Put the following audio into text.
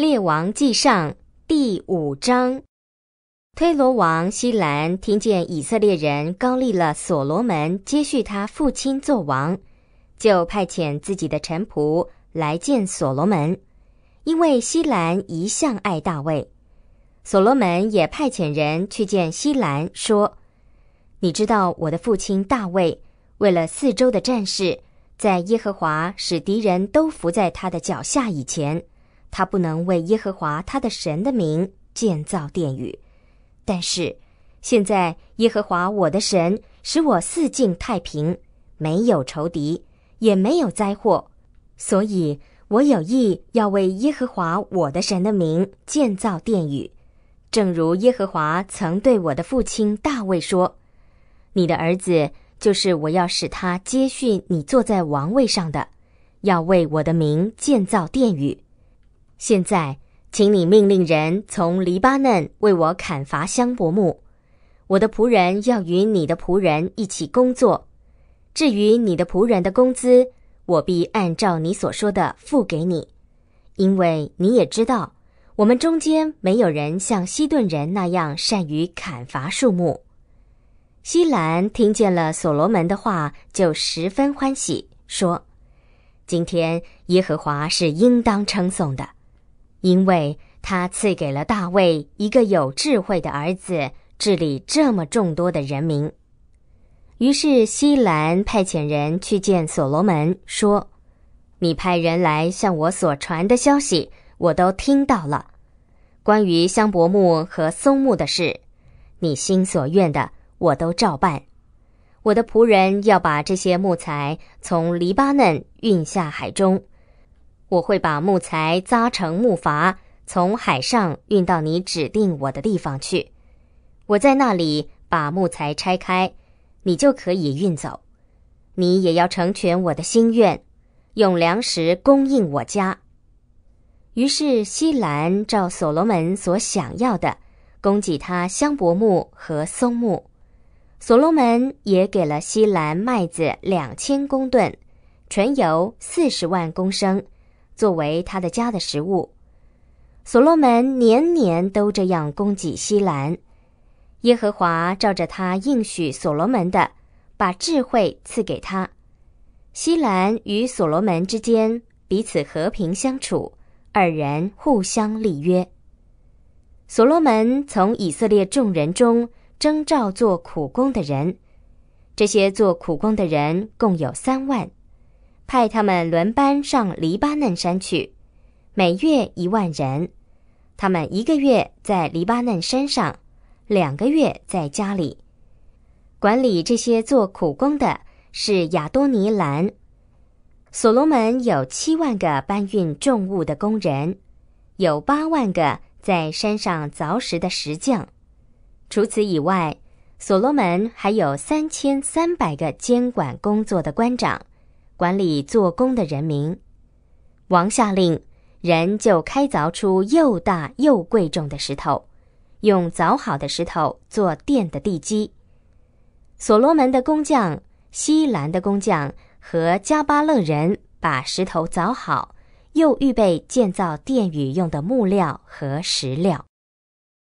列王记上第五章，推罗王希兰听见以色列人高立了所罗门接续他父亲做王，就派遣自己的臣仆来见所罗门，因为希兰一向爱大卫。所罗门也派遣人去见希兰，说：“你知道我的父亲大卫，为了四周的战事，在耶和华使敌人都伏在他的脚下以前。”他不能为耶和华他的神的名建造殿宇，但是，现在耶和华我的神使我四境太平，没有仇敌，也没有灾祸，所以，我有意要为耶和华我的神的名建造殿宇，正如耶和华曾对我的父亲大卫说：“你的儿子就是我要使他接续你坐在王位上的，要为我的名建造殿宇。”现在，请你命令人从黎巴嫩为我砍伐香柏木，我的仆人要与你的仆人一起工作。至于你的仆人的工资，我必按照你所说的付给你，因为你也知道，我们中间没有人像西顿人那样善于砍伐树木。西兰听见了所罗门的话，就十分欢喜，说：“今天耶和华是应当称颂的。”因为他赐给了大卫一个有智慧的儿子治理这么众多的人民，于是西兰派遣人去见所罗门，说：“你派人来向我所传的消息，我都听到了。关于香柏木和松木的事，你心所愿的，我都照办。我的仆人要把这些木材从黎巴嫩运下海中。”我会把木材扎成木筏，从海上运到你指定我的地方去。我在那里把木材拆开，你就可以运走。你也要成全我的心愿，用粮食供应我家。于是西兰照所罗门所想要的，供给他香柏木和松木。所罗门也给了西兰麦子两千公吨，纯油四十万公升。作为他的家的食物，所罗门年年都这样供给西兰。耶和华照着他应许所罗门的，把智慧赐给他。西兰与所罗门之间彼此和平相处，二人互相立约。所罗门从以色列众人中征召做苦工的人，这些做苦工的人共有三万。派他们轮班上黎巴嫩山去，每月一万人。他们一个月在黎巴嫩山上，两个月在家里。管理这些做苦工的是亚多尼兰。所罗门有七万个搬运重物的工人，有八万个在山上凿石的石匠。除此以外，所罗门还有三千三百个监管工作的官长。管理做工的人民，王下令人就开凿出又大又贵重的石头，用凿好的石头做殿的地基。所罗门的工匠、西兰的工匠和加巴勒人把石头凿好，又预备建造殿宇用的木料和石料。